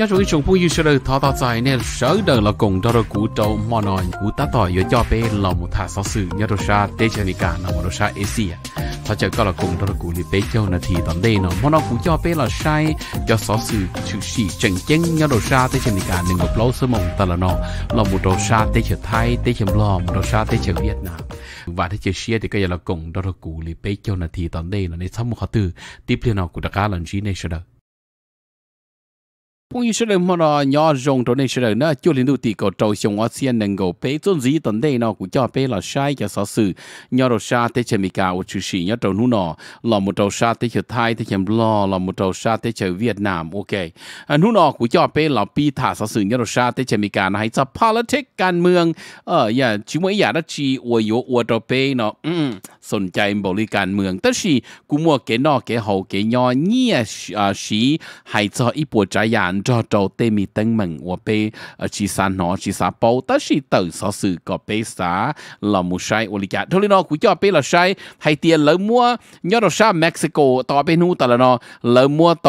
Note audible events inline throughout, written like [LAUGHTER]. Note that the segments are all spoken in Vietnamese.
要注意中部有些人他他在呢，少的了工作的古州马南古大道有交杯老母他少数，要多少得钱的干，那么多少 A C 啊，他就搞了工作的古里杯交那提到内呢，马南古交杯了晒，要少数就是正经要多少得钱的干，能够捞什么得了呢，老母多少得钱泰得钱老母多少得钱越南，và thế chơi xe thì cái là cùng đó là cụ li bây cho là thì tận đây là nên sống một họ tư tiếp theo nào cụ đã cá lần gì này sẽ được phong yêu sợi mà nó nhỏ trong này sợi nó chưa lên đủ tỷ cầu trâu xuống ở xiên nâng gầu bé tôn gì tuần đây nó cũng cho bé là sai cho sở sự nhỏ đầu sa tới chơi mì cào chú sĩ nhỏ trâu nu nọ Thái tới chơi lo là một trâu sa tới Việt Nam ok à, nu nọ cũng cho bé là pi sở sự nhỏ đầu sa tới chơi mì cào hay cho politics การเมืองเอออย่าชิมวยอย่าดัชชีอวยโยอวยตัวเป้เนาะสนใจบริการเมือง แต่สิกูมัวเกนอเกหูเกยอเงี่ยสีหายใจอีปวดใจยานจอโจเตมีตั้งมึงว่าเปชีสานหอชีสาปูแต่สิเตอสอสื่อก็เปสาลามูใช้อลิกาทุเรนอกูจอเปเราใช้ห้เตียนเลิมัวยอดเราชาเม็กซิโกต่อไปนู่นแต่ละนอเลยมัวโต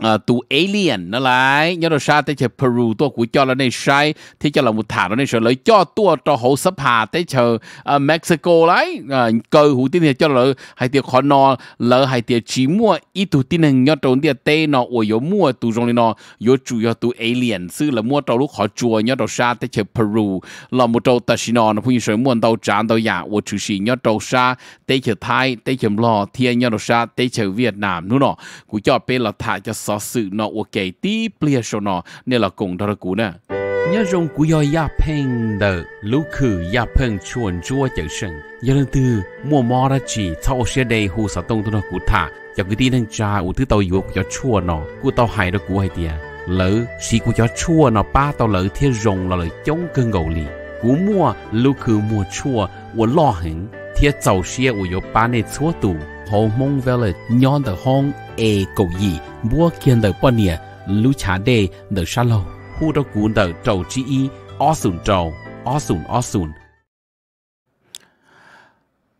à, alien nó lại nhớ rồi sao tới chờ Peru tôi cũng cho là này sai thì cho là một thả nó này sợ lấy cho tôi cho hồ sắp hà tới chờ à, Mexico lấy à, cơ hữu tin thì cho là hay tiệt khó nọ lỡ hay tiệt chỉ mua ít tụ tin hình nhớ trốn tiệt tê nó ủa yếu mua tụ trong này nó yếu chủ yếu tụ alien sư là mua trâu lúc họ chùa nhớ rồi sao tới chờ Peru là một trâu ta xin nó nó phun sợi mua tàu tràn tàu giả ủa chủ sĩ nhớ trâu sa tới chờ Thái tới chờ lò thiên nhớ rồi sao tới chờ Việt Nam nữa nó cũng cho bên là thả cho sở sự nó ủa kể tí plia cho nó nên là cùng đó là cú nè nhớ rong cú yo ya peng đờ lũ khử ya peng chuồn chua chở sừng giờ lần tư mua mò ra chi, sau xe đây hồ sở tông tôi nó cú thả giờ cứ đi đang cha ủa thứ tàu yếu cho chua nó cú tàu hại đó cú hai tiệt lỡ xí cú cho chua nó ba tàu lỡ thiên rồng là lỡ chống cơn gầu lì cú mua lúc khử mua chua ủa lo hẳn thiên tàu xe ủa yếu ba này chua tủ hồ mong về là nhon the hong e cầu gì mua kiên tờ bò nè lũ chá đê tờ xa lâu hù đô cú tờ trầu chi y o sùn trầu o sùn o sùn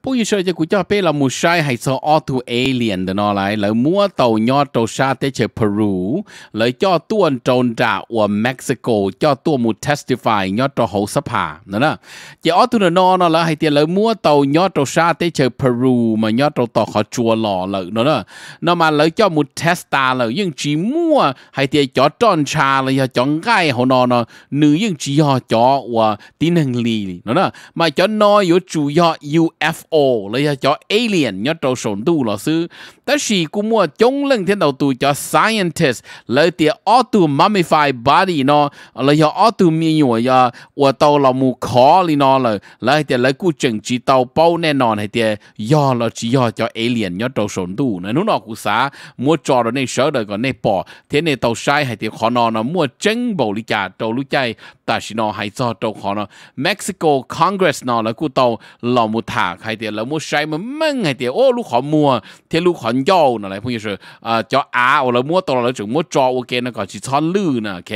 不如说这国家被了木晒还是 auto alien 的呢来，来摸到鸟到沙的去 Peru，来叫多中扎我 Mexico 叫多木 testify 鸟到好十趴，那呢，这 auto 的呢呢来还得来摸到鸟到沙的去 Peru 嘛鸟到到好捉牢了，那呢，那么来叫木 testa 了，用只摸还得叫中查了要叫爱好呢呢，女用只要叫我低能力，那呢，嘛叫呢有主要 UFO。ổ cho alien nhớ trâu sổn tu là sư ta chỉ cũng mua chống lên thiên đầu tu cho scientist lấy tiền auto mummify body nó lấy cho auto mi nhồi giờ và tàu là mù khó nó là lấy tiền lấy cú chừng chỉ tàu bao hay tiền do là chỉ do cho alien nhớ trâu sổn tu nè nó nó cũng xá mua trò rồi này sợ đời còn này bỏ thế này tàu sai hay tiền khó nó mua chân bầu lý cả trâu lũ chay ta chỉ nó hay cho trâu khó nó Mexico Congress nó là cú tàu là mù thả hay tiền là mua sai mà mang hay tiền ô lúc họ mua thế lúc họ nhau nè lại phong như à cho à ô là mua tàu là chúng mua cho ok nó còn chỉ chọn lư ok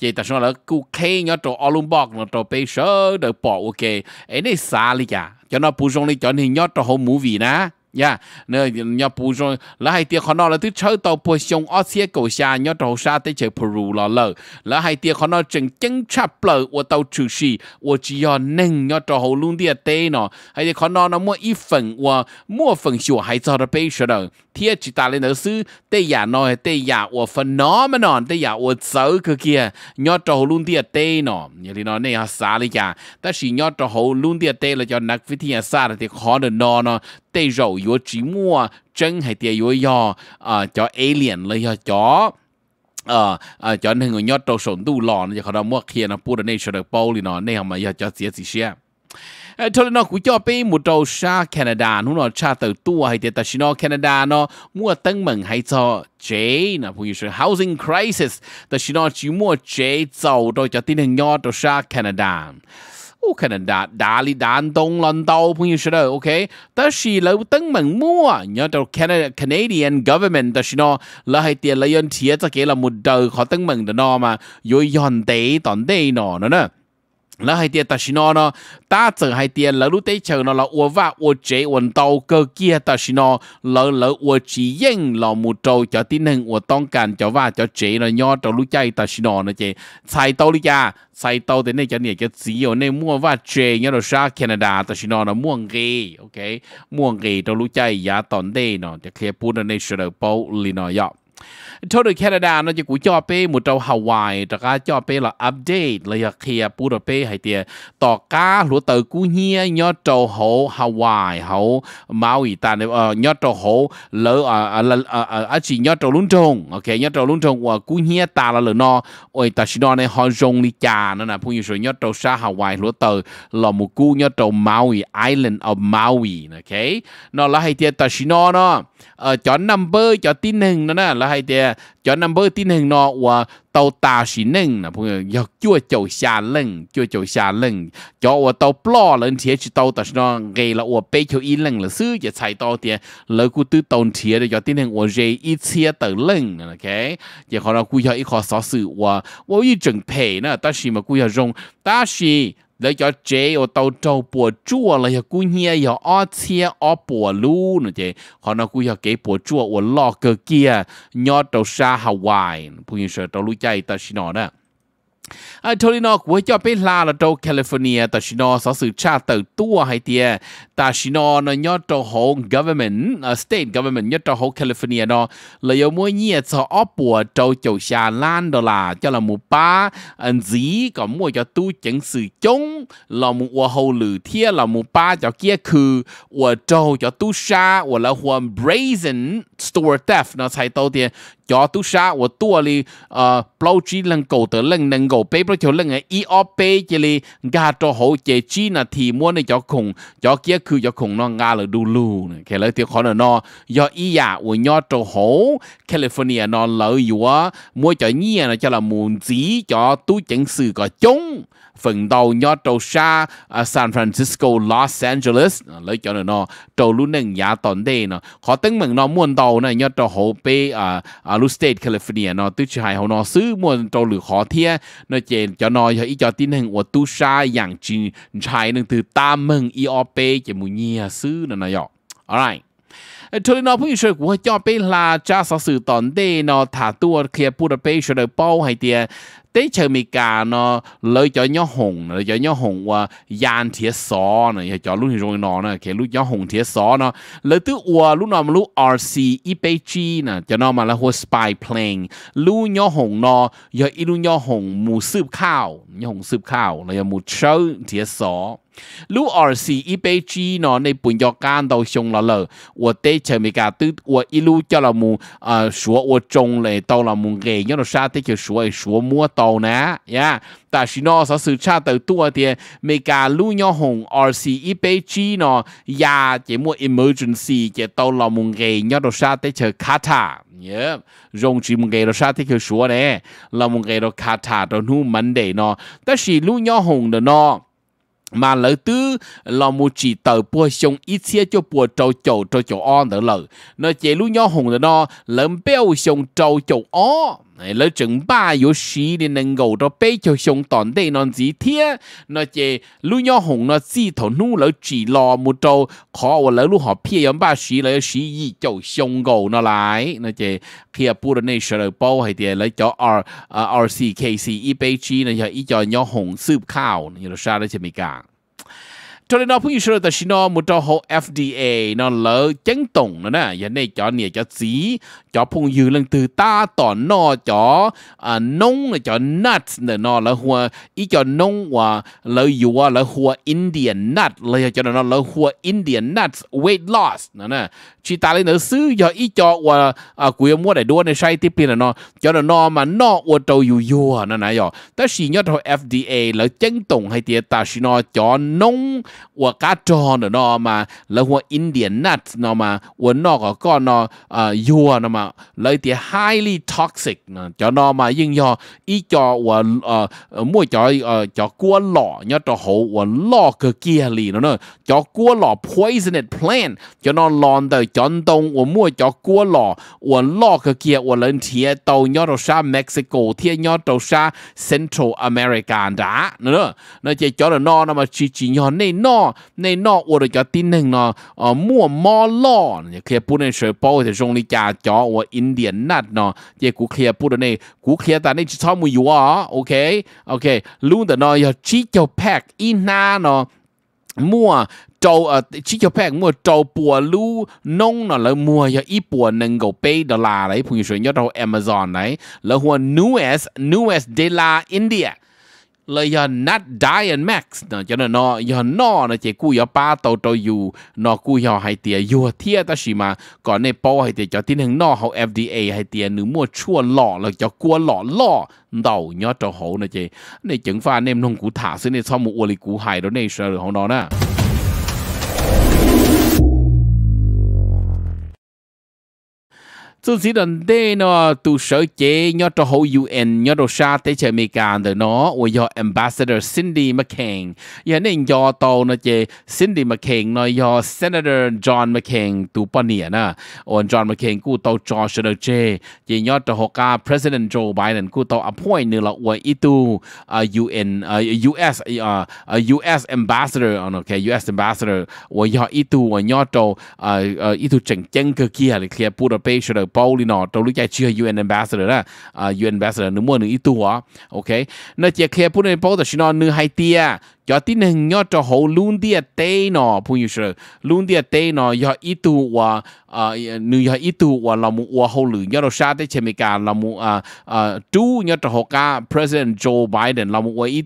vậy tại sao là cụ kê nhớ cho alum nó cho bây giờ được bỏ ok ấy này xa đi cả cho nó bù sung đi cho nên nhớ cho hôm mua vì nè 呀，那要不说，那还点可能了，都抽到不凶二些狗下，要找啥的就不如了了。那还点可能真警察不了，我到处是，我只要能要找好弄点对呢，还得可能那么一份我莫分小孩子的背时了，天气大了那是对呀呢，对呀，我分那么呢，对呀，我走个去，要找好弄点对呢，你哩呢那样啥了呀？但是要找好弄点对了，叫那飞天啥的，可能呢呢。tế yếu chỉ mua chân hay tiền yếu yo cho alien lấy cho ờ ờ cho nên người nhớ trâu sồn tu lò nó cho họ mua kia nó pu được nên sờ được bao liền nó nên mà giờ cho dễ gì xe cho nó cũng cho bé một trâu xa Canada nó cha từ tua hay tiền ta xin Canada nó mua tăng mừng hay cho chế là phụ sự housing crisis ta xin nó mua chế giàu rồi cho tin hình nhớ trâu xa Canada 可能打打利、大東蘭島朋友说的 o k 但是留登門摸，你要到 Canada、Canadian Government 都是咯，攞啲錢嚟湊錢，就叫你冇得去登門就攞嘛，一样得当得攞嗱呢？là hai tiền ta xin nó ta chẳng hai tiền là lúc đấy chờ nó là ua vạ ua chế quần tàu cơ kia ta xin nó lỡ lỡ ua chỉ yên là một trâu cho tin hình ua tông cản cho vạ cho chế nó nho cho lúc chạy ta xin nó nó chế xài tàu đi cha xài tàu thì nên cho nè cho chỉ ở nên mua vạ chế nhớ là sa Canada ta xin nó là mua nghề ok mua nghề cho lúc chạy giá tòn đây nó cho kia bút ở đây sửa đầu bao lì nó dọc total Canada nó chỉ cú một trâu Hawaii trà cá là update là giờ kia bù đập pe hay à, cá lúa tờ cú nhớ trâu hậu Hawaii Maui ta ờ, nhớ trâu hậu lỡ à, à là à, à chỉ nhớ trâu lún trông ok nhớ trâu lún trông ờ, của ta là lỡ no ôi ta chỉ đó này họ nó là phụ như rồi nhớ trâu sa Hawaii lúa tờ là một cú nhớ trâu Maui Island of Maui ok nó là hay ta chỉ nó nó ờ, number cho tin hình nó là hay 的，叫那么的人呢，我到大学人呢，朋友要脚脚下冷，脚脚下冷，叫我到不老人天去到，但是呢，挨了我背球一冷了，手也踩到的，如果都冬天的，要的人我热一切都冷，OK，也可能故要一块啥事，我我一整配呢，但是嘛，故要用，但是。แล้วยอเจโอเตาเจ้าปวดจั่วเลยกูเฮียยออ้อเชียอ้อปวดลู่นะเจขอนกูอยากเก็บปวดจั่วอวลอกเกเกียยอเตาชาฮาวายผู้ยิงเสือเตาลู่ใจตาชินอนะ ai thôi nó của cho bé la là châu California ta chỉ nó sở sự cha tử tua hay tiề ta chỉ nó nó nhớ cho government uh, state government nhớ cho hộ California đó là yêu mỗi cho ốp bùa châu châu xa lan đó cho là một ba anh dí có mua cho tu chẳng sự chống là một hoa hậu lử thiê là một ba cho kia khử hoa châu cho tu xa hoa là hoa brazen store theft nó sai tàu tiền cho tu sa của tua à li ờ blow chi lần cầu tới lần lần cầu bê bao chiều lần ấy ý ở bê chỉ li gà cho hậu chế chi là thì mua này cho khủng cho kia cứ cho khủng nó ngà là đu lù này cái lời tiếng khó là nó do ý giả của nhau cho hậu California nó lợi dùa mua cho nhia là cho là muốn gì cho tu chỉnh sự có chung phần đầu nhỏ trâu xa San Francisco Los Angeles ờ, lấy cho nó trâu lúc nâng giá tổn đề nó Khó tính mình nó muốn đầu này nhỏ trâu hồ bê ờ, ở à state California nó tức chỉ hai hồ nó xứ muốn trâu lửa khó thiê nó chỉ cho nó ý cho tin hình của tu xa dạng chỉ trái nâng từ ta mừng IOP chỉ muốn nhia à xứ ờ, nó nó dọ alright ทลินอผู้ช่วยกูให้จอไปลาจ้าสอสื่อตอนเดนอถาตัวเคลียร์ปูดเปชเดอร์เป้าให้เตีย tế chờ mì cả nó lời cho nhỏ hồng lời cho nhỏ hồng và yan thiệt xó này cho lúc thì rồi nó nè cái lúc nhỏ hồng thiệt xó nó lời tứ ua lúc nào mà lúc rc ipg nè cho nó mà là hồ spy plane lúc nhỏ hồng nó giờ ít lúc nhỏ hồng mù sụp khao nhỏ hồng sụp khao là giờ mù chơi thiệt xó ลูออร์ซีอีเปจีเนาะในปุ่นยอการเราชงเราเลยว่าเตเชมิกาตื้อว่าอีลูเจ้าเรามูเอ่อสัวว่าจงเลยตเรามูเกยย้อนเราชาติเกี่ยวสัวสัวมัวตอ đầu nè yeah. ta chỉ nó sẽ sự cha từ tua thì mấy cả lưu hùng RC IPG nó ya chỉ mua emergency chỉ tàu là mùng ghê nhau đồ sa tới chờ kata nhớ rong chỉ mùng ghê đồ sa tới chờ sủa nè là mùng ghê đồ kata đồ nu mẫn đề nó ta chỉ lưu nhau hùng đồ mà lỡ tứ là một chỉ tờ bùa xong ít xe cho bùa trâu chầu trâu chầu on đỡ lỡ nó chỉ lũ nhỏ hùng là nó lỡ béo xong trâu chầu on 了整把有时的能够到北朝上当地那几天，那些陆耀红那几头努了几老木州，靠我了路好偏要把时了时一就上够那来，那些开不了那时了包还得来叫二啊二 C K C 一杯鸡那些一叫耀红 soup cow，你都杀了些没干。cho nên nó phun sơ ta nó một cho hộ FDA nó lỡ chấn tổng nữa nè giờ này cho nè cho xí cho phun dư lần từ ta tỏ nó cho à, nông cho nuts nè nó lỡ hùa ý cho nông và lỡ dùa lỡ hùa Indian nut lỡ cho nó lỡ hùa Indian nuts weight loss nè nè chỉ ta lấy nữa xứ cho ý cho và à, quý mua để đua này sai tiếp pin là nó cho nó nó mà nó và trâu yu yu nè nè giờ ta xí nhớ cho FDA lỡ chấn tổng hay tiệt ta xí nó cho nông 我嘎着的喏嘛，然后印第安纳喏嘛，我那个个喏呃药喏嘛，来点 highly toxic 呢，叫喏嘛应要一叫我呃呃莫叫呃叫过老，要着好我老个建立了呢，叫过老 poisoned plant，叫那浪的江东我莫叫过老，我老个建我能贴到要着啥 Mexico 贴要着啥 Central America 的，那那这叫的喏那么去去要那。cho tin hình ờ, mua 那那那我的家丁人呢，呃，莫莫老，也可以不能说包的中的家教我印第安纳呢，也古可以不的那古可以但那只草木有啊，OK OK，路的呢要只叫 pack 一拿呢。mua trâu ở ờ, chỉ cho phép mua trâu bùa lú nông nó là mua giờ ít bùa nâng cầu bay đô la đấy phụng sự nhớ đâu Amazon đấy là hoa newest newest đô la India là giờ nát Dian Max nó cho nên nó giờ nó là chỉ cú giờ ba tàu tàu dù nó cú giờ hay tiền dù thiệt ta xí mà còn này bao hay tiền cho tin hàng nó hậu FDA hay tiền nữa mua chua lọ là cho cua lọ lọ đầu nhớ cho hậu này chị này chứng pha nem nông cú thả xin này sau một uali cú hài đó này sợ hậu nó nè xuống xí đần tê nó tụ sở chế nhớ cho hậu UN nhớ đồ xa tế chơi mì càn từ nó và do Ambassador Cindy McCain giờ nên do tàu nó chế Cindy McCain nó do Senator John McCain tụ bọn nè nè ôn John McCain cú tàu George được chế chế nhớ cho họ cả President Joe Biden cú tàu appoint nữa là và ít tụ UN US US Ambassador ok à, US Ambassador và do ít tụ và nhớ cho ít tụ chẳng chẳng cơ kia là kia Budapest được Paul nó trong lúc chưa UN ambassador đó à, UN ambassador nó mua nó ít ok nó chỉ khi phụ nữ Paul thì nó nữ hai tia tin hình nhớ cho hậu luôn tia tê nó phụ nữ sửa luôn tia tê nó do ít tu và một và hậu lử nhớ đâu xa tới chế cả một chú à, à, nhớ cho hậu cả President Joe Biden là một và ít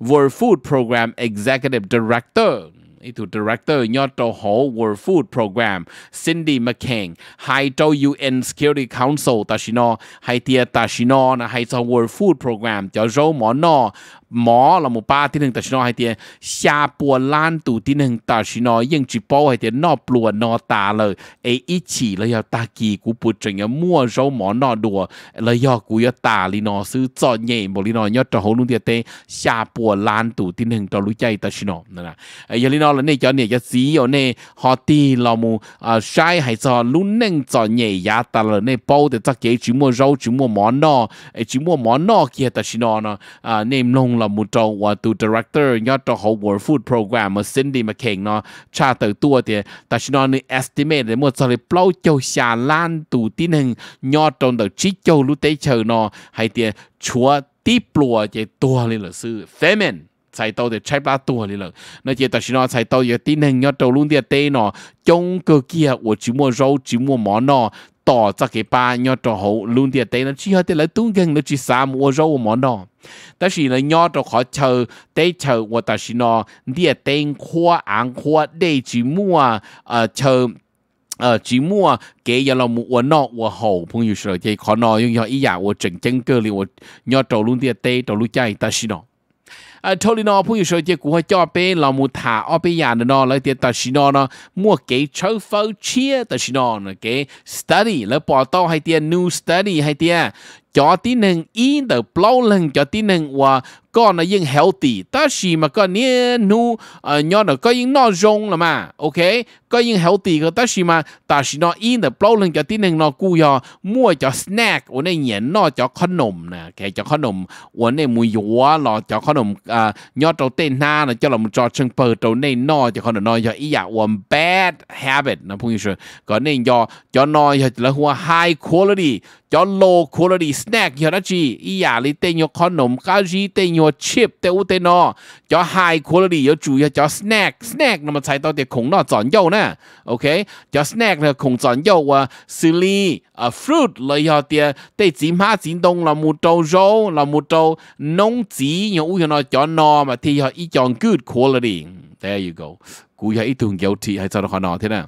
World Food Program Executive Director itu director nyo to Hổ world food program cindy mccain hai to un security council ta shino hai tia ta shino na hai to world food program cho zo mo no mỏ là một ba tin hưng ta chỉ nói hay tiền xa bùa lan tù tin hưng ta chỉ nói nhưng chỉ bao hay tiền nó bùa nó ta lời ấy ít chỉ là do ta kỳ của bùa trình mua rau mỏ nó đùa là do của do ta li nó sư cho nhẹ một li nó nhớ cho hồ luôn tiền tê xa bùa lan tù tin hưng ta lũ chạy ta chỉ nói nè ấy li nó là này cho này cho gì ở này họ ti là mu sai hay cho luôn nâng cho nhẹ giá ta là này bao để ta kế chỉ mua rau chỉ mua mỏ nó chỉ mua mỏ nó kia ta chỉ nói nó à, nên lông chung là một trò và tu director nhớ trò hậu world food program mà Cindy mà khen nó cha từ tua thì ta chỉ nói estimate để một số cái plau châu xà lan tu tin hình nhớ trong đầu chỉ châu lúc tới chờ nó hay thì chúa tiếp lùa cái tua lên là sư famine sai tàu thì chạy ba tua đi lợ nó chỉ ta chỉ nói sai tàu giờ tin hình nhớ luôn thì tê nó trong cơ kia của mua rau chỉ mua món nó ต่อจากกี่ปายอดหลุนเดียเตนชี้เตลตุ้งเก่งนจีสามวัวโรหมอนอ但是呢，要着好抽，得抽，我但是呢，你也得看安看，得节目啊，呃，抽。呃，节目啊，给有了我那我好朋友说，这可能用要一呀，我整整个哩，我要走路的，得走路家，但是呢。à thôi nó phụ số chỉ cũng cho bé là một thả ở bên nhà nó lấy tiền ta xin nó mua cái chơi phơi chia ta xin nó cái study lấy bỏ tao hay tiền new study hay tiền cho tí nâng ý tờ blow lên cho tí nâng và con nó yên healthy ta chỉ mà con nhé nu ờ, nhỏ nó có yên nó rong mà ok có yên healthy cái ta chỉ mà ta chỉ nó in the blow lên cái tin này nó cú yo mua cho snack ở đây nhện nó cho khăn nồng cái cho khăn nồng ở đây mua yo cho khăn nồng ờ, nhỏ trâu tên na là cho là một trò chân trâu này nó cho nó cho ý dạ bad habit nó phong như thế có nên do cho nó là hoa high quality cho low quality snack cho nó chỉ dạ lấy tên nhỏ khăn nồng cái gì tên nhỏ nó chip để u tên nó cho high quality yếu chủ yếu cho snack snack nó mà chạy tao để khủng nó chọn dầu nè ok cho snack là khủng chọn dầu à xử à, fruit là yếu để để chỉ má chỉ đông là một trâu rau là một trâu nông chỉ yếu u nó cho nó mà thì yếu chọn good quality there you go cú yếu ít thường hay sao nó khó thế nào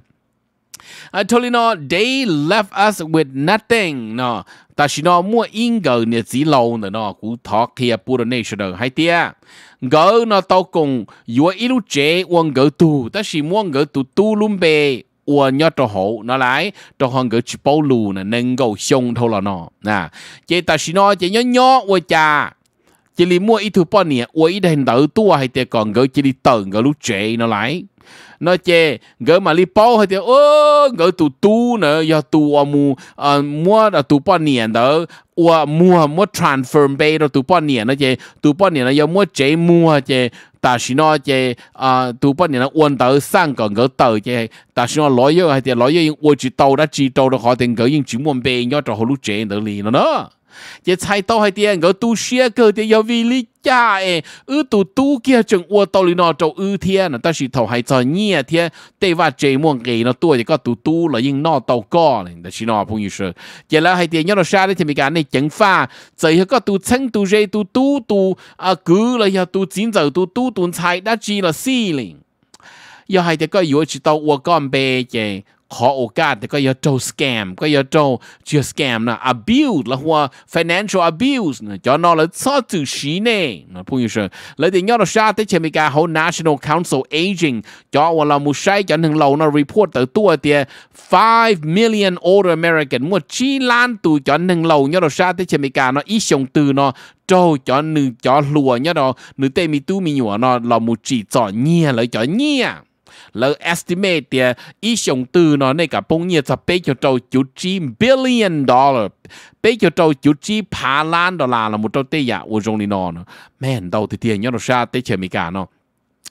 I ờ, told you no, they left us with nothing. No, ta chỉ nó mua in gờ nè chỉ lâu nè nó cú thọ kia pura nation ờ, hay tia. Gờ nó tao cùng vừa ít lúc chế uống gờ tu, ta chỉ mua gờ tu tu luôn bề. Ua nhớ cho hậu nó lại cho hòn gỡ chỉ bao lù nè nâng gầu xông thôi là nó nè chế ta chỉ nó chế nhớ nhớ ua chỉ li mua ít thứ bọn nè ua ít hình tử tua hay tiệt còn gỡ chỉ li tầng gỡ lúc chế nó lại nó chê gỡ mà li bao hay tiêu ơ gỡ tụ tu nữa do tụ mu à, mua là tụ bao niên đó ủa mua mua transfer bay đó tụ bao niên nó chê tụ bao niên nó do mua chế mua chê ta chỉ nó chê à tụ bao niên là uốn tới sang còn gỡ tới chê ta chỉ nó lối yêu hay tiêu lối yêu uốn chỉ tàu đã chỉ tàu đó họ tiền gỡ những chỉ mua bay nhớ cho họ lúc chế đó liền nó 也猜到系啲个都写个啲有威力假诶，呃都都嘅整我到你那做呃天呢，但是头系在热天，对话这么嘅呢多一个都都了，应那到个呢，但是那朋友说，也啦系啲要到啥呢？天咪讲你整法，在一个都称都热都都都啊，古了要都剪走都都都猜，那只了四零，又系啲个要知道我干咩嘅。ขอโอกาสแต่ก็อย่าโจ scam ก็อย่าโจเชื่อ scam นะ abuse ละหัว financial abuse นะจอนอละซอจูชีเน่นะพูดอยู่เชิงแล้วเดี๋ยวยอดชาติเชมิกาเขา National Council Aging จอวันเรามุใช้จอนถึงเรานะ report ตัวตัวเตีย5 million older American มั่วชีล้านตัวจอนถึงเรายอดชาติเชมิกาเนาะอีชงตือเนาะโจจอนหนึ่งจอหลัวเนี่ยเนาะหนึ่งเตมีตู้มีหัวเนาะเรามุจีจอเนี่ยเลยจอเนี่ย lỡ estimate thì ý sống từ nó này cả bông nhiệt sắp bê cho trâu chú chi billion dollar bê cho trâu chú chi phá lan đô la là một trâu tê dạ ua rong đi nó mẹ đâu thì tiền nhớ nó xa tê chè mì cả nó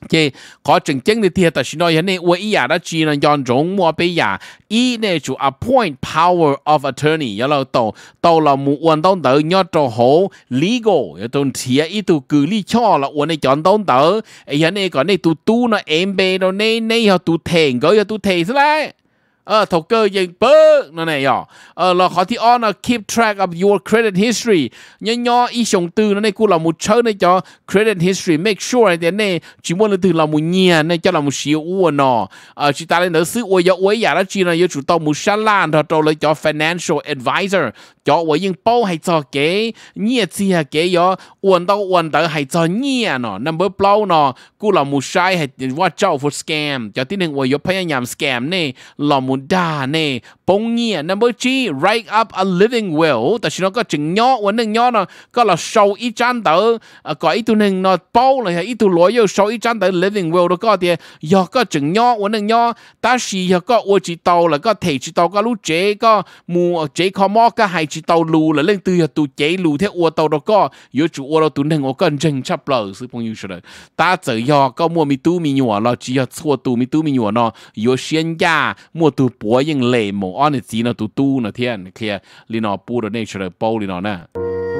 cái có chứng chứng thì thiệt là nói hiện nay với e ý à là chỉ là yon giống mua bây giờ ý này chủ appoint power of attorney giờ là tổ tổ là mu quan đông tử nhớ cho hồ legal giờ tổ thiệt ý tu cử lý cho là quan e này chọn đông tử hiện nay còn này tu tu nó em bê nó này này họ tu thèn gọi giờ tổ thèn thế ờ cơ dân bơ này nhỏ ờ là khó thì on ờ, keep track of your credit history nhớ nhớ ý sống từ nó này cũng là một chơi này cho credit history make sure thế này chỉ muốn là từ là một nhà này cho là một xíu u nó ờ chỉ ta lên nữa xứ u giờ u giờ đó chỉ là yêu tàu một sản lan thôi lấy cho financial advisor cho 我用包系做嘅，你知系嘅哟，揾到揾到系做你啊喏，number blow 喏，古老冇晒系我做 for scam，就啲人我有朋友人 scam 呢，老冇打呢，幫你啊，number G write up a living will，但是我個整 nhỏ，我能 nhỏ 喏，個老收一張到，啊個一度能喏包嚟係一度攞又收一張到 living will 都個啲，有個整 nhỏ 我能 nhỏ，但是有個我知道啦，個提知道個路這個冇這個麼個係。chỉ tàu lù là lên từ tụ chế lù thế ô tàu đó có yếu chủ ô đó tụ nên ô cần chân chấp lờ sư phong yêu rồi ta tự do có mua mi tu mi nhỏ lo chỉ là xua tu mi tu mi nhỏ nó yếu xuyên gia mua tu búa nhưng lệ mổ on gì nó tu tu nó thiên kia li nó bu đó này rồi bao li nó nè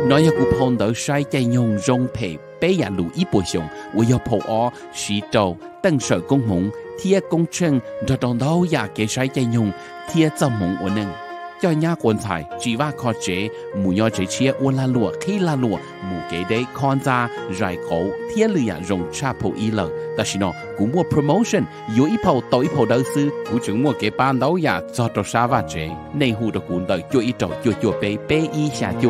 nói ya cụ phong đỡ sai chạy nhung rong phê bé ya lù ít bồi sông ô ya phô o sĩ trâu tăng sở công hùng thiê công chân rồi đồng đâu ya kế sai chạy nhung thiê tâm hùng ô năng cho nhà quân tài chỉ và có chế mù nhỏ chế chia quân la lụa khi la lụa mù kế đấy con ra rải cổ thiên lì à rồng cha phụ y lần ta xin nó cũng mua promotion yếu ít phẩu tối phẩu đầu sư cũng chứng mua cái ban đầu ya cho cho sa và chế nên hù được cũng đợi cho ít trầu cho cho bé bé y xa cho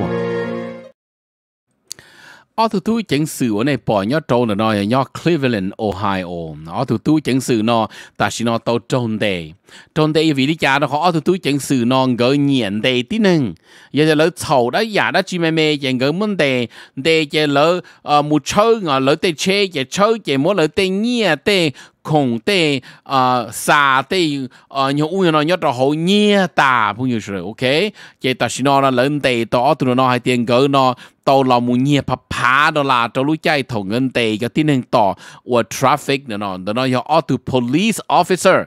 ở tụi tôi chỉnh sửa bỏ nhớ trâu nữa nó nhớ Cleveland Ohio ở tụi tôi chỉnh sửa xin nó tàu trâu đề trong đây vì đi cha nó khó thì tôi chẳng xử non gỡ nhiễn đề tí nưng giờ giờ lỡ chầu đó giả đó chỉ mê mẹ chẳng gỡ vấn đề đề chỉ lỡ ờ, một chơi ngờ lỡ tê chê chỉ chơi chỉ muốn lỡ tê nhia tê khổng tê ờ, xà tê ờ, nhiều u nó nhất là hậu nhia ta cũng như rồi ok chỉ ta xin nó là lỡ tê đó tụi nó hay tiền gỡ nó tàu là một nhia phá phá đó là tàu lúc chạy thổ ngân tê cái tí nưng tỏ của traffic nữa nó nó là auto police officer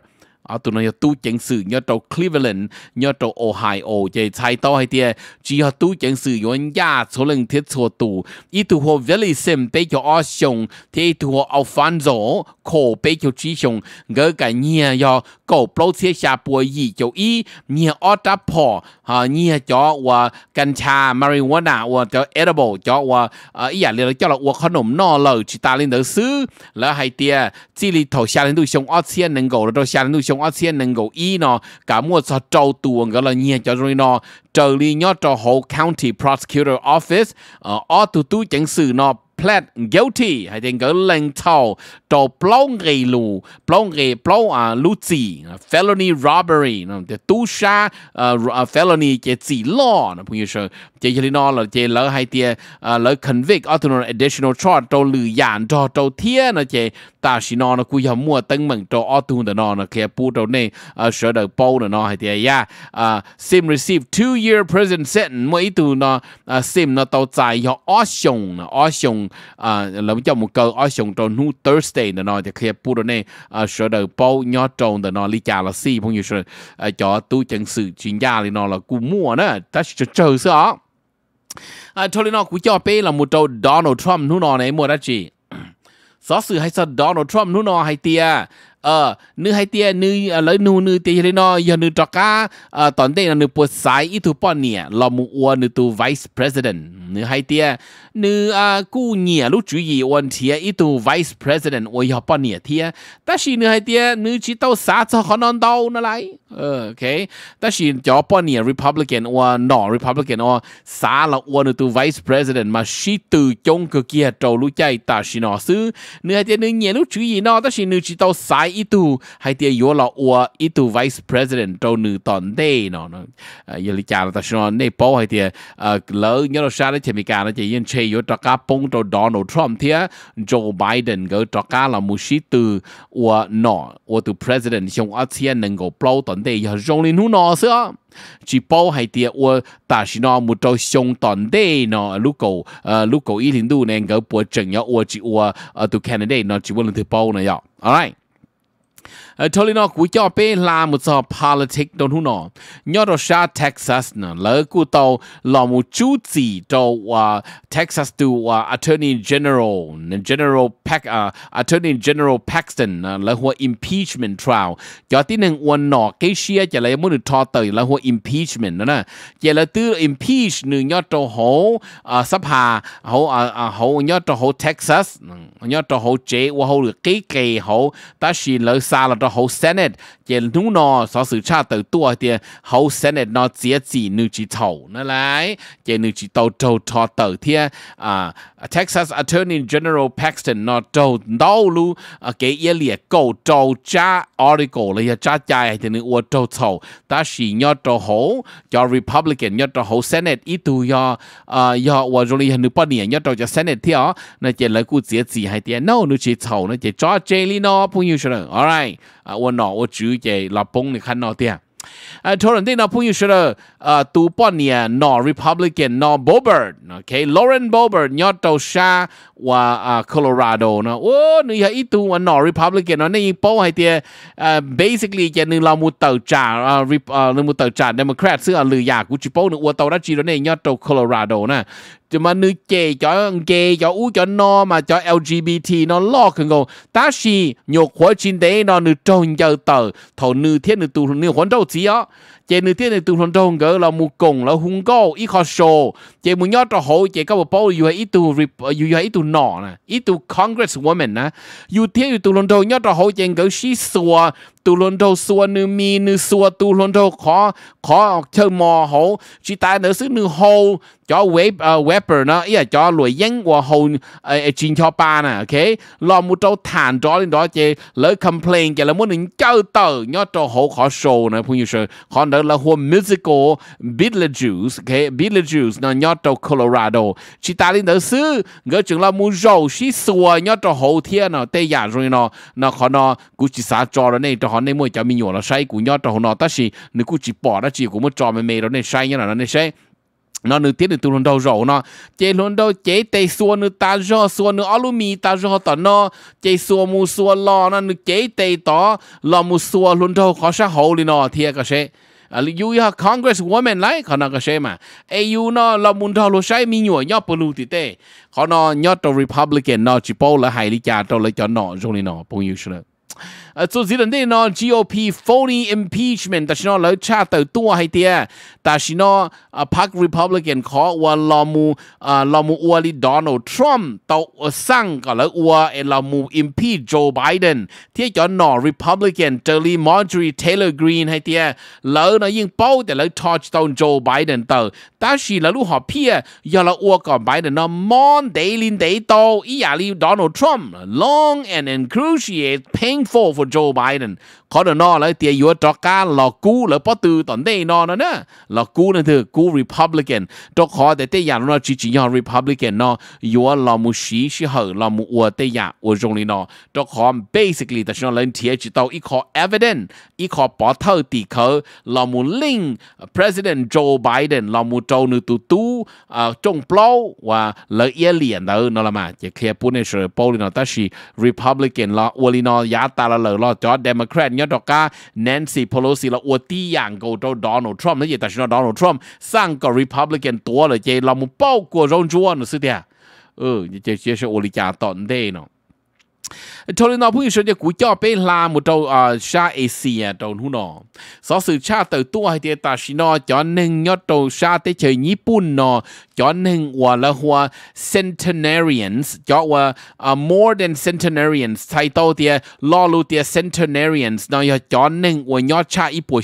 à tụi nó tu chính sự nhớ trâu Cleveland nhớ trâu Ohio chế sai tao hay tiề chỉ họ tu chính sự yon ya số lần thiết số tu ít họ Valley Sim bây giờ ở sông họ Alfonso cổ bây giờ chỉ sông ngỡ cái nhia yo cổ bao cho ý nhia ở đó cho và canh marijuana cho edible cho và ý à liền là và khăn nôm nọ chỉ ta lên đó xứ là hay tiề chỉ li thầu xa lên tu sông ở xiên 能够了到下 lên tu sông trong ở xe nâng gầu ý nó cả mua cho trâu tuồng gọi là nhẹ cho rồi nó trợ lý nhớ cho Hồ County Prosecutor Office ở ờ, tu tu chẳng sự nó plead guilty hay tiếng cái lên tàu tàu plong gây lù plong gây plong à lù gì à, felony robbery nó thì tu sa à, à, felony cái gì lo nó bây giờ cái gì nó là cái lỡ hay tiếng lỡ convict alternate additional charge tàu lừa dàn tàu tàu thiên nó cái ta chỉ nó nó cũng giờ mua tăng mừng tàu alternate nó nó cái bu tàu này sửa đời bao nó hay tiếng ya sim receive two year prison sentence mỗi tụ nó sim nó tàu tài cho ocean ocean à lắm cho một câu ở sông tròn nu Thursday nữa nói thì khi bù đó này sửa sở đầu bao nhỏ tròn nữa nó lý trả là si phong như sở à, cho tu chân sự chuyên gia thì nó là cú mua nữa ta sẽ chờ sao à nên nó cú cho bé là một trâu Donald Trump nu nó này mua đó chị สอสื่อให้สดอนอทรัมป์นู่นอไฮเตีย [CLEARS THROAT] ờ nữ hai tia nữ à, lấy nu nữ tia lên nó giờ nữ trọ sai ít tu nè là mu ua nữ vice president nữ hai tia nữ à cú nhẹ tia ít vice president ôi họ bọn tia ta chỉ nữ hai chỉ tao xã cho họ đâu nó lại ờ ok ta chỉ republican ua nọ republican ua xã là ua nữ vice president mà she từ chống cực kia trâu lũ chạy ta chỉ nó xứ nữ hai tia nữ nhẹ lúc chỉ tao sai itu hai tia yo lo ua itu vice president to nu ton de no no yo li cha ta shon ne po hai tia à, lo nhớ lo sha de che mi ka na che yin che yo ta ka pong Donald Trump tia Joe Biden go ta ka la mu shi tu ua no ua tu president xiong a chia nâng go plau ton jong lin hu no sa chỉ bao hai tia ua ta chỉ nó một trâu xong toàn đê nó à, lúc cầu à, lúc cầu ý linh đủ nên gỡ bùa chừng nhau ua chỉ ua từ Canada nó chỉ muốn lần thứ này ạ alright cho nên nó cho bé là một số politics đâu hú nó nhớ đó Texas nè lỡ cú tàu là chú gì cho ờ, Texas to ờ, Attorney General General Pack ờ, Attorney General Paxton là hoa impeachment trial cho tí nên uốn nọ cái xe chả lấy muốn thọ tới là hoa impeachment đó nè chả là tư impeach nửa nhớ cho hổ sắp nhớ cho hổ Texas nhớ cho hổ chế hổ được cái kỳ hổ ta xin lỡ xa hậu senate chỉ nú nọ sở sự cha tự tua thì hậu senate nó chỉ chỉ nữ chỉ thầu nó lại chỉ nữ chỉ tàu tàu thọ tự thì à Texas Attorney General Paxton nó tàu đâu lu cái ý liệt cầu tàu cha article là cha chạy thì nữ uo tàu thầu ta chỉ nhớ tàu hậu cho Republican nhớ tàu hậu senate ít tu do à, do uo rồi nữ bao nhiêu nhớ tàu cho senate thì ó nó chỉ lấy cú chỉ chỉ hay thì no nữ chỉ thầu nó chỉ cho Jelly nó 朋友说了，All right。啊，我่我煮给老公你看喏的。啊，突然间呢，朋友说了，呃，杜半年喏，Republican 喏，Bobert，OK，Lauren Bobert 要到沙ว่าอ่าโคโลราโดนะโอ้นี่ฮะอีตูวหนอริพับลิกันนะนี่ป้ให้เตียอ่อ basically จะนึงเรา มูเต่าจ่าอ่าริอ่อเรามูเต่าจ่าเดโมแครตซึ่งอ่ะลือยากูจิโป้หนึ่งอวตาราจีโดเนี่ยยอดตัวโคโลราโดนะ 만느 게 저런 게 여우 저너 마저 LGBT 너 로큰고 다시 욕 훨씬 대너 느 정저 더 더느 thiên 느 tu 느 혼조 지요 chế nữ tiết này tụi thằng trông gỡ là một cùng là hung gô ít khó muốn nhớ cho hậu chế các bộ bao dù hay ít tụ dù hay ít tụ nọ nè ít tụ congresswoman nè dù thế tụi thằng trông nhớ cho hậu chế gỡ xí xua tụi thằng xua nữ mi nữ xua tụi thằng trông khó chơi mò hậu chỉ ta nữa xứ nữ hậu cho web ờ, webber nó cho lùi dân của hậu chính ờ, ờ, cho ba nè ok lo một trâu thản cho lên đó chế lỡ complain chế là muốn những chơi tờ nhớ cho hậu khó sổ nè phụ như sợ là hùa musical Beetlejuice okay? Beetlejuice nó nhớ trong Colorado chị ta lên tớ sư ngỡ chừng là mu râu xí xùa nhớ trong hậu thiên nó tây giả rồi nó nó khó nó cú chỉ xả trò đó này cho họ nên mua cho mình nhỏ nó say cú nhớ trong nó ta xì nếu cú chỉ bỏ đó chỉ cú mua trò mày mày đó này say nhớ nó này say nó nửa tiết nửa tu luôn đâu rồi nó chế luôn đầu chế tây xua nửa ta do xua nửa alumi ta do tỏ nó chế xua mu xua lo nó nửa chế tây tỏ lo mu xua luôn đầu khó sát hậu đi nó thiệt cả sẽ ali yu ya congresswoman lai khona ka shema e yu no la mun tho lo shai mi nyu nya polu ti te khona nya to republican no chi pol la hai li cha to la cho no jong ni no pong yu shla Ờ, GOP phony ờ, Park Republican 可話老母啊老母話你 ờ, Donald Trump 到生個老話誒老母 e impeach Joe Biden，啲咗呢 Republican 就你 Marjorie Taylor Greene 係啲，老呢應包嘅老 touch 到 Joe Biden 到，但是老路學偏，要老話個 Biden 呢 Monday 連地到，依家你 Donald Trump long and excruciating painful。4 for Joe Biden ขอเดนอเลยเตียยัวตรอการหลอกกู้หลือปอตือตอนได้นอนนะหลอกกู้นั่นเถอกู้ Republican ตรอขอแต่เตียยานนอจิจิยอน Republican นอยัวลอมูชีชิเหอลอมูอัวเตยอยอัวจงลีนอตรอขอ basically แต่ฉันเลนเทียจิตเอาอีขอ evident อีขอปอเทอร์ตีเขาลอมูลิง President Joe Biden ลอมูโจนูตูตูจงเปล่าว่าเลเอียเหลียนเดอนอละมาจะเคลียร์ปุ่นในเชอร์โปลีนอแต่ชี Republican ลออัวลีนอยาตาละเหล่อลอจอร์ดเดโมแครตยอดกาแนนซี่โพโลซีละอวตี้อย่างกูโดอนลด์ ทรัมป์นั่นเองแต่ชนะดอนลด์ทรัมป์สร้างกับริพับลิกันตัวเลยเจ๊เรามุ่งเป้ากัวร้อนจวนหรือสิเดียเออเจเจ๊ชโอลิจาตอนเดเนาะ cho nên nó bây giờ cái cú cho là một đầu à xa Asia đầu nó số sự cha từ tu hay thì ta xin nó cho nên nhớ đầu tới chơi Nhật Bản nó cho nên hòa là hòa centenarians cho hòa more than centenarians thay tàu thì lo lu thì centenarians nó cho nên hòa nhớ cha ít bổ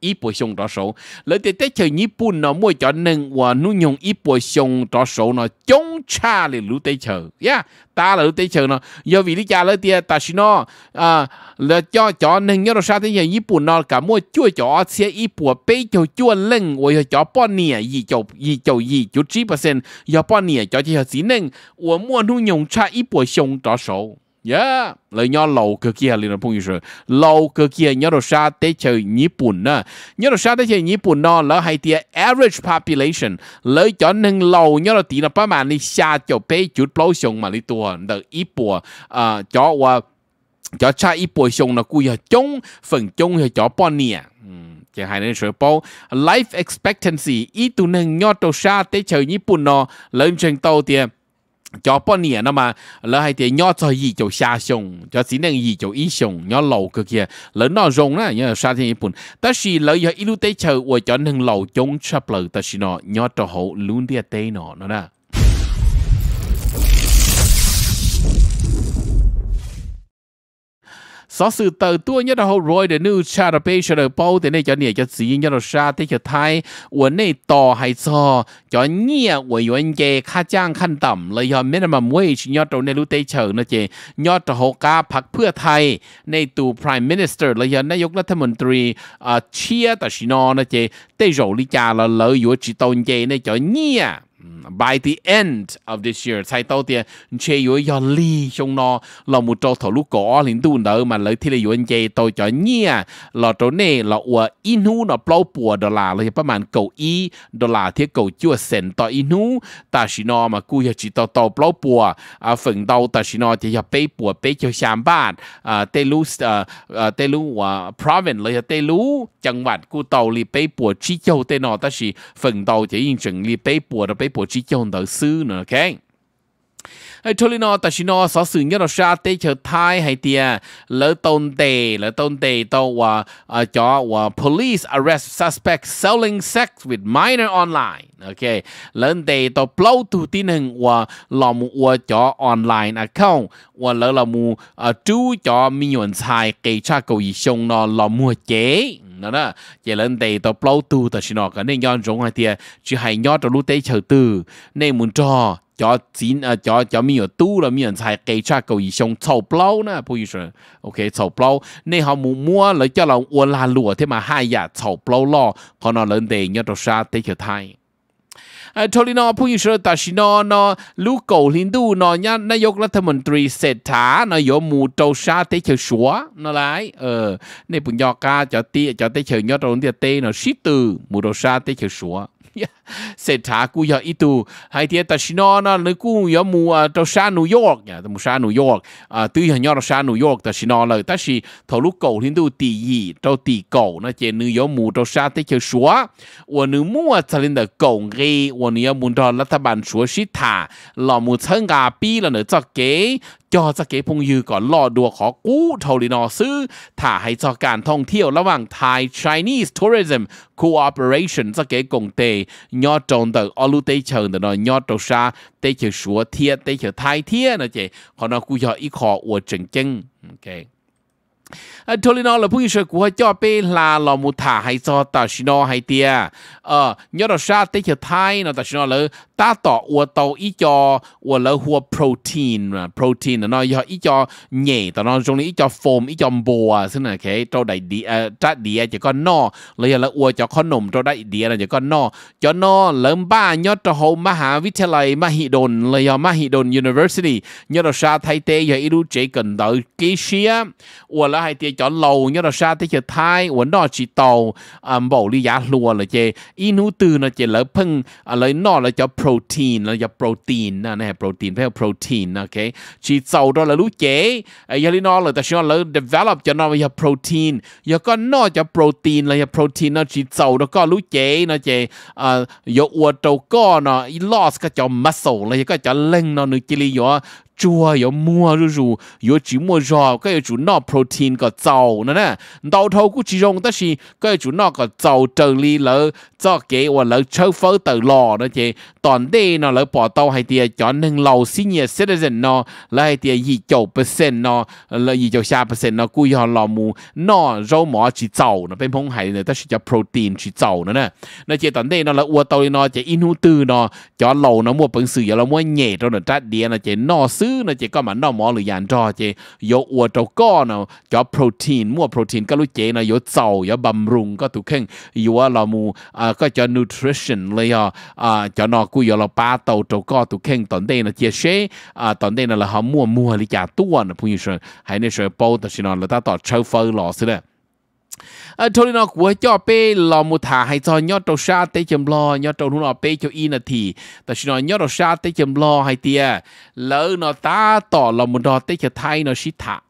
ít bồi sông đó số lấy tiền tết chơi nhị bùn nó mua cho nâng và nu nhung ít bồi sông đó số nó chống cha để lũ tết chơi, yeah ta là lũ tết chơi nó do vì lý cha lấy tiền ta xin nó à là cho cho nâng nhớ rồi sao thế giờ nhị bùn nó cả mua chua cho xe ít bùa bê cho chua lưng và cho bọn nè gì cho gì cho gì chút chỉ phần do bọn nè cho chỉ hợp gì nâng và mua nu nhung cha ít bồi sông đó số 呀，来要老个 kia 里头朋友说，老个 kia 要到啥得去日本呢？要到啥得去日本呢？แล้วให้เตีย average population เลยจอนหนึ่งเราเนี่ยเราตีนะประมาณนี้ชาจะไปจุดเปล่าชงมาลิตัวเด็กอีปัวอ่าจอว่าจอชาอีปัวชงนะกูอย่าจงฝังจงอย่าจอปอนเนี่ยจะหายในเฉยเปา life expectancy อีตัวหนึ่งยอดตัวชาเตเฉยญี่ปุ่นเนาะเริ่มเชิงโตเตีย cho bọn nè nó mà lỡ hay thì nhỏ cho gì cho xa sông cho xin năng gì cho ít sông nhỏ lầu cơ kia lỡ nó rong đó nhớ xa thì bún ta chỉ lỡ giờ ít lúc tới chờ của cho năng lầu chống sập lỡ ta chỉ nó nhỏ cho hậu luôn đi tây nó nó đó สสื่อเติตัวเนี่ยเรารวยเดนูชาเปชาเปาแต่เนี่ยจะเนี่ยจะสีเนี่ยเราชาที่จะไทยอวนในต่อให้ซอจะเนี่ยอวยวนเจค่าจ้างขั้นต่ำเลยยอมไม่นำมาเว้ยยอดเราในรู้เตเฉิงนะเจยอดโหกาพักเพื่อไทยในตู่ prime minister เลยยอนนายกรัฐมนตรีเชียต่อชินอนะเจเตโจลิกาเราเลยอยู่จิตตนเจในจะเนี่ย by the end of this year sai tao tia che yo yo li nó là một trò thổ lúc có lính tu nợ mà lấy thì là yo anh chị tôi cho nhia à, là trò này là ua inu nó plau bùa đô la là ประมาณ cầu y đô la thì cầu chưa sen to inu ta chỉ nó mà cu ya chỉ tao plau bùa à phần ta chỉ nó thì ya bùa pe cho sam bát à ờ, tê lu à ờ, ờ, tê lu à province là tê lu chẳng vật cu tao bùa chỉ cho tê nó ta chỉ phần tao chỉ yên chừng li pe bùa đó bộ trí chồng tự sư nữa ok hay thôi nó sở sự nhất là thai hay tia lỡ tệ lỡ tồn tệ tàu và à, cho và police arrest suspect selling sex with minor online ok lỡ tệ tàu blow tu tin hình và lòng và cho online account và lỡ là mu chú cho mi nhuận xài kỳ cha cầu gì xong nó là mua chế nó đó chỉ lên đây tao plau tu tao chỉ nó cái nên nhon giống chỉ hay nhon tao lúc đấy chờ từ nên muốn cho cho chín à, cho cho mình ở là mình xài cây cha cầu xong sầu plau nè bây giờ ok sầu plau nên họ muốn mua lấy cho lòng uốn là lụa mà hai giả dạ sầu plau lo còn nó lên đây nhon tao tới chờ thay ทลินอผู้ยิชรตัชินอนอลูกโกลินดูนอนยันนายกรัฐมนตรีเศรษฐานายกมูโตชาเตเฉชัวนอไรเออในปุ่นยอกาจะตีจะเตเฉยยอดตรงเดียเตนอชิตือมูโตชาเตเฉชัว yeah. เสร็จถากูยาอิตูให้เทียตัชินอนะหรือกูยามูอ่ะตชานิวยอร์กเนี่ยตมชานิวยอร์กอ่าตื่ยงยอร์ชานิวยอร์กตัชินอเลยแต่สิทอลุกเก่าที่ดูตียีตัวตีเก่านะเจนือยามูตัวชาติเคียวชัววันนี้มัวจะเล่นเด็กเก่เกวันนือมุนทอรัฐบาลชัวชิตาหลอมูเชิงอาปีแล้วเนือจะเก๋จอจะเก๋พงยือก่อนรอดัวขอกู้ทอลินอซื้อถ้าให้จอการท่องเที่ยวระหว่างไทย c h ส n e s e Tourism อ o o p e r a t i o n จะเก๋กงเต nhỏ trồng tờ alu tây chồng từ nó nhỏ trồng xa tây chồng súa thiệt tây chồng thai thiệt nó chị họ nó cũng do ít khó của chân chân ok à, thôi lên nó là phun sơ của cho bê là lò một thả hay cho ta xin nó ờ nhớ đó sa tế chờ thai ta xin ta tỏ ua tàu ý cho ua lỡ hua protein protein nó do cho nhẹ tao nó trong ý cho foam ý cho bùa xin là cái trâu đại đi trát chỉ có no lấy là ua cho con nồng trâu đại đi chỉ có no cho no lớn ba nhớ cho hậu ma hà university nhớ đó sa thay tế giờ ý đu chế tới kí xia ua đó hay tia chó lầu nhớ là sao tia chở thai uốn đó chỉ tàu um, bổ lý giá lùa là chê in hữu từ là chê lỡ phưng à, lấy nó là cho protein là cho protein à, nè này protein phải protein ok chỉ tàu đó là lũ chế giờ lý nó là ta xin là develop cho nó là protein giờ có nó cho protein là cho protein nó chỉ tàu đó có lũ chế nó chê giờ uốn tàu có nó loss cái cho muscle là cho lưng nó nữa chỉ lý do chua yo mua ru ru yo chỉ mua giò cái chủ nọ protein có dầu nữa nè đầu thâu cũng chỉ dùng tất gì cái chủ nọ có dầu trừ li lỡ cho kế và lỡ chớ phớ từ lò nó chị toàn đê nó lỡ bỏ tàu hay tiề cho nâng lầu senior citizen nó là hay tiề gì chầu percent nó là gì chầu xa percent nó cũng họ lò mù nó rau mỏ chỉ dầu nó bên phong hải nữa tất gì cho protein chỉ dầu nữa nè nó chị toàn đê nó là uo tàu nó chị inu tư nó cho lầu nó mua bằng sử giờ nó mua nhẹ rồi nó trát đĩa nó chị nó xứ chứ nó chỉ có mà nó mỏ lười dàn trò chị yo ua trâu co nào cho protein mua protein các lúc chế nào yo dầu yo bầm rung có tụ khen yo là mù à, có cho nutrition lấy à, à cho nó cú yo là ba tàu trâu co tụ khen tận đây là chia sẻ à tận đây là họ mua mua lý trả tuôn, là phụ nữ hãy nên sẽ bao tất nhiên là ta tỏ trâu phơi lọ xí đấy à, thôi nó của cho pe lò một thả hay cho nhớ trâu sa tế chấm lo nhớ trâu nó pe cho in là thị. ta chỉ nói nhớ trâu sa tế chấm lo hay tia lỡ nó ta tỏ lò một đò tế cho thay nó xí thả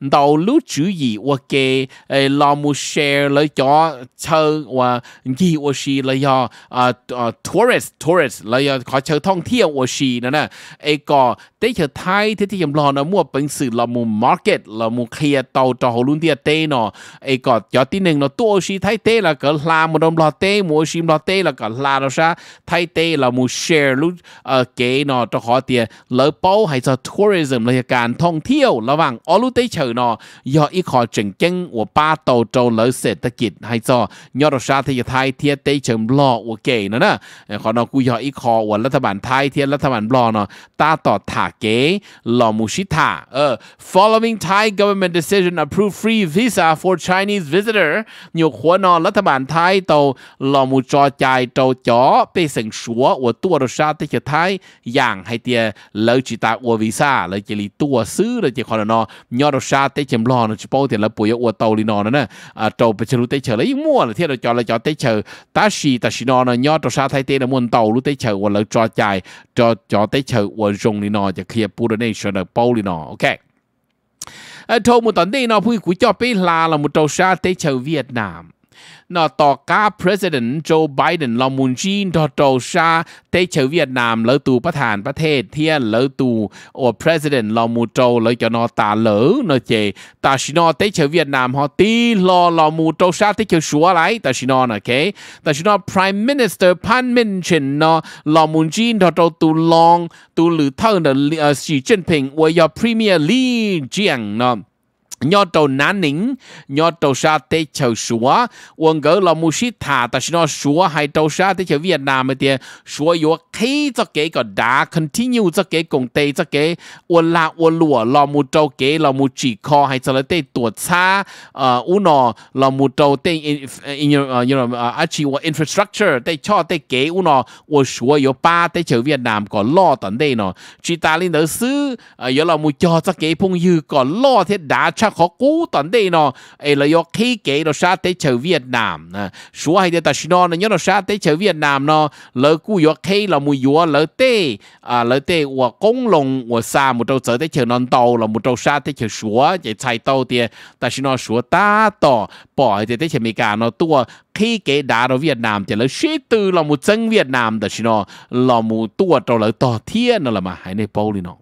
đầu lúc chủ gì và kê ờ, lo mu share lấy cho chơi và gì và gì lấy cho ờ, ờ, tourist tourist lấy cho có chơi thông thiên và gì nữa nè ấy có tế chơi thái thế thì em lo nó mua bình sự là mu market là mu kia tàu cho hồ luôn tia tê nó ấy có cho tin nên nó tua gì thái tê là cái làm một đồng lo tê mua gì lo tê là cái là nó ra thái tê là mu share lúc kê nó cho họ tiền lấy bao hay cho tourism là การท่องเที่ยวระหว่างออลูเตเชอือนอยออีขอจึงเก่งว่าป้าโตโจเลเศรษฐกิจให้จอยอดชาทิยไทยเทียเตเฉิมบลอว่เก่นะนะขอนอกูยออีขออว่รัฐบาลไทยเทียรัฐบาลบลอเนาะตาต่อถากเก๋ลอมูชิตาเออ following Thai government decision approve free visa for Chinese visitor หยู่ขวนอรัฐบาลไทยโตลอมูจอจายโตจ๋อไปส่งชัวว่าตัวรสชาติยไทยอย่างให้เตียเลิกจิตาอววีซ่าเลยจะรีตัวซื้อเลยจะขอนอยอดราชา家得钱咯，呢去包点了不要我兜里呢呢啊，找不起路得钱了，一摸了天了叫了叫得钱，但是但是呢呢，要到啥太得了门兜路得钱，我了抓在抓抓得钱我用里呢就可以不的那说的包里呢，OK。à thôi một tuần đây nó vui của cho bé là là một trâu sa tới chợ Việt Nam นอต่อกาประธานโจไบเดนลอมุนจีนดอโตชาเตเฉเวียดนามเลอตูประธานประเทศเทียนเลอตูโอประธานลอมูโจเลยจะนอตาเหลอนอเจตาชินอเตเฉเวียดนามฮอตีลอลอมูโตชาเตเฉชัวไรตาชินอนะเคตาชินอ prime minister พันมินชินนอลอมุนจีนดอโตตูลองตูหรือเท่าเดอสีเจิ้พผิงวยอ premier ลี่เจียงนอ nhớ trâu ná nính nhớ trâu sa tê chờ súa quân gỡ là mu sĩ thả ta xin nó súa hay trâu sa tê chờ Việt Nam mà tiền súa yếu khi cho cái cái đá continue cho cái cùng tê cho cái quân là quân lụa là mu trâu cái là mu chỉ kho hay cho là tê tuột xa ờ u nọ là mu trâu tê in in you know á actually what infrastructure tê cho tê kế u nọ u súa yếu ba tê chờ Việt Nam có lo tận đây nọ chỉ ta lên đó xứ ờ yếu là mu cho cho cái phong dư có lo thế đá chắc ta khó cố tận đây nó ấy là do khi kể nó xa tới chờ Việt Nam à số hay ta xin nó nhớ nó xa tới chờ Việt Nam nó lỡ cú do khí là mùi do lỡ tê à lỡ tê của công lồng của xa một trâu sở tới chờ non tàu là một trâu xa tới chờ số chạy chạy tàu thì ta xin nó số ta to bỏ hay tới chờ Mỹ cả nó tua khi kế đá nó Việt Nam thì là sĩ từ là một dân Việt Nam ta xin nó là một tua trâu lỡ to thiên nó là mà hãy nên bao đi nó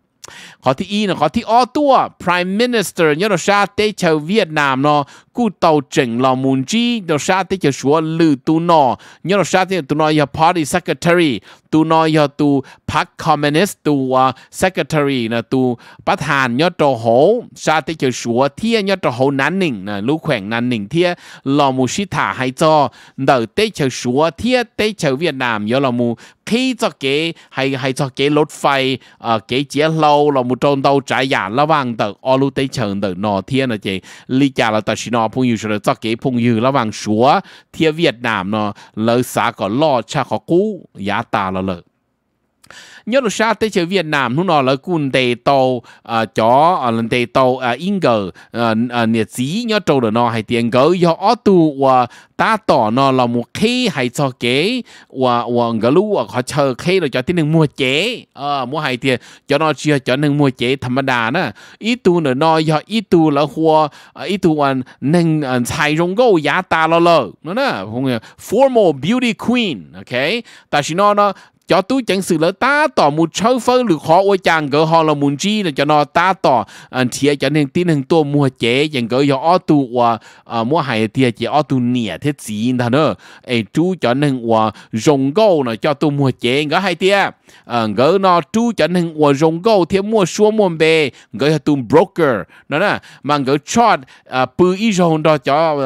khó thứ y nó khó thứ ô tua prime minister nhớ nó sa tế chào Việt Nam nó cú tàu chỉnh lò mùn chi nó sa tế chào chúa lư tu nó nhớ nó sa tế tu nó ya party secretary tu nó ya tu park communist tu à, secretary là tu bắt hàn nhớ trò hổ sa tế chào chúa thia nhớ trò hổ nán nỉnh là lũ khoảng nán nỉnh thia lò mù sĩ thả hay cho đỡ tế chào chúa thia tế chào Việt Nam nhớ lò mù khi cho cái hay hay cho cái lốt phai uh, cái chế lâu าเรามุ่ตรงต่อใจยานระวังเด็กอารมณ์เฉยเด็นอเทียนนะจรเจลีจ่าเราตัดสินเอาพงอยู่เฉลยจะเก็บพงอยู่ ระวังชัวเทียเวียดนามเนาะเลยสาก็รอดชาขอกู้ยาตาเราเลย nhớ là sao tới chơi Việt Nam nó nói là quân tề tàu à, chó à, lần tề tàu in gờ nhiệt sĩ nhớ trâu được nó hay tiền gỡ do ở tu và ta tỏ nó là một khi hay cho kế và và gỡ lũ và họ chờ khi rồi cho tiền đừng mua chế ờ, mua hay tiền cho nó chưa cho nên mua chế thầm đà nè ít tu nữa nó do ít tu là hoa ít tu an nên xài rong gấu giá ta lo lơ nó nè formal beauty queen ok ta chỉ nó nó cho tôi chẳng sự là ta tỏ một sâu phơ lực khó ôi chàng gỡ họ là muốn chi là cho nó ta tỏ ờ, thì cho nên tin hàng tôi mua chế chẳng gỡ cho ô tu và ờ, ờ, mua hải thì chỉ ô tu nỉa thế gì ta nữa ấy chú cho nên và rồng gâu là cho tôi mua chế gỡ hải tia à? gỡ nó chú cho nên và rồng gâu thì mua xua mua bề gỡ cho tôi broker nó nè mà gỡ chót bự ý rồng đó cho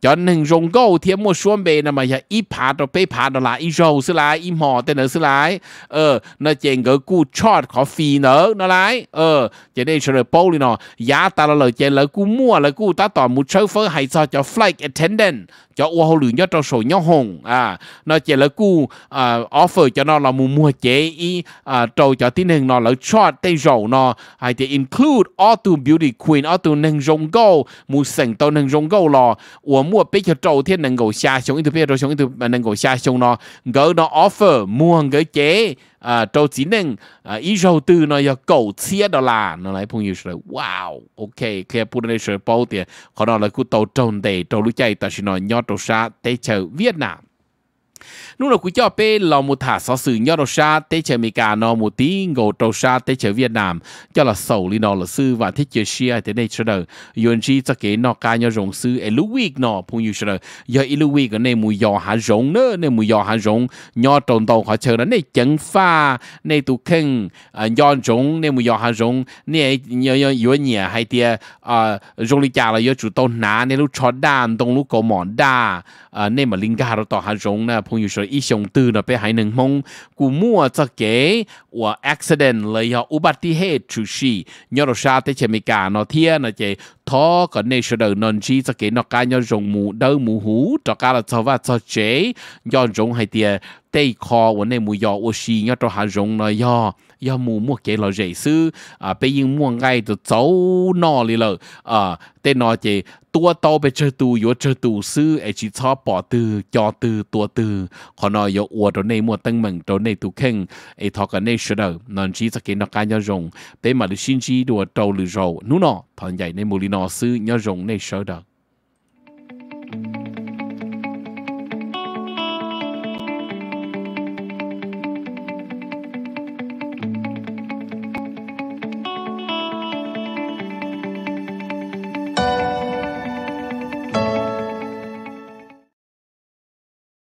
cho nên rồng gâu thì mua xua bề là mà giờ ít phá đó bê phá đó là ít rồng xí là ít mò tên nữa xí là lái ờ nó chèn gỡ cu chót khó phí nở nó lái ờ chèn đây sẽ là bố đi nó giá ta là lời chèn lời cu mua lời cu ta tỏ một số phớ hay cho flight attendant cho ô hô lửa cho sổ nhau hồng à nó chèn lời cu à, offer cho nó là mua mua chế y à cho tin hình nó là chót tay rầu nó hay thì include auto beauty queen auto nâng rong gâu mua sành tao nâng rong gâu lò mua bê cho trâu thiên nâng gầu xa xuống ít bê cho xuống ít nâng gầu xa xuống nó gỡ nó offer mua 个节啊，周只能啊，一首歌呢要够切的啦。那来朋友说，哇，OK，可以不能说包点，可能来古到中地，到路在，但是呢，要到啥，得去越南。lúc nào cũng cho bé là một thả xó sự nhỏ đầu xa tế chờ mỹ cả nó một tí ngộ đầu xa tế chờ việt nam cho là sầu li nó là sư và thiết chờ xia thế này cho đời yuen chi cho cái nó ca nhau rồng sư e lúc week nó phun yêu cho đời giờ e lúc hạ rồng nữa này mùi giò hạ rồng nhỏ tròn tàu họ chờ đó này chẳng pha này tụ khen nhỏ à, rồng này mùi giò hạ rồng này nhỏ nhỏ yuen nhẹ hay tia à, rồng li già là yếu chủ tàu ná này lúc chó đàn tông lúc cổ mòn đà à, này mà linh gà đó tàu hạ rồng nè phun yêu cho อีชงตือเนาะไปหายหนึ่งมงกูมั่วจะเก๋ว่า accident เลยเหรออุบัติเหตุชูชียอดชาติเชมิกาเนาะเทียเนาะเจ thọ cái này sẽ đầu non chi cho cái nó cái nhau rồng mù đầu mù hú cho cái là cho và cho chế nhau rồng hay tiền tay kho vấn đề mù gió ô xì nhau cho hà rồng là do do mù mua cái là dễ sư à bây giờ mua ngay từ châu nọ đi rồi à tên nó chỉ tua tàu bây chơi tù yếu chơi tù sư ai chỉ cho bỏ từ cho từ tua từ còn nó yếu uo đó này mua tăng mừng đó này tu khen ai thọ cái này sẽ đầu non chi cho cái nó cái nhau rồng bây mà được xin chi đồ tàu lừa rồi nú nọ thằng dạy này mù lì nọ nó sư nhớ rộng này sở đợt.